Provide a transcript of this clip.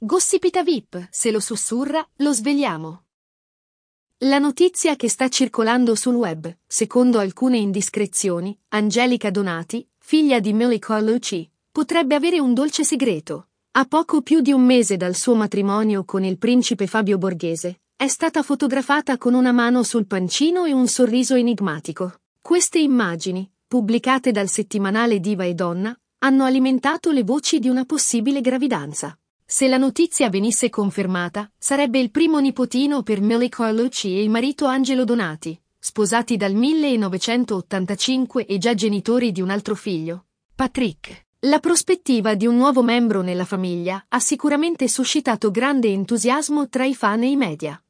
Gossipita VIP, se lo sussurra, lo svegliamo. La notizia che sta circolando sul web, secondo alcune indiscrezioni, Angelica Donati, figlia di Millie Carlucci, potrebbe avere un dolce segreto. A poco più di un mese dal suo matrimonio con il principe Fabio Borghese, è stata fotografata con una mano sul pancino e un sorriso enigmatico. Queste immagini, pubblicate dal settimanale Diva e Donna, hanno alimentato le voci di una possibile gravidanza. Se la notizia venisse confermata, sarebbe il primo nipotino per Millie Carlucci e il marito Angelo Donati, sposati dal 1985 e già genitori di un altro figlio, Patrick. La prospettiva di un nuovo membro nella famiglia ha sicuramente suscitato grande entusiasmo tra i fan e i media.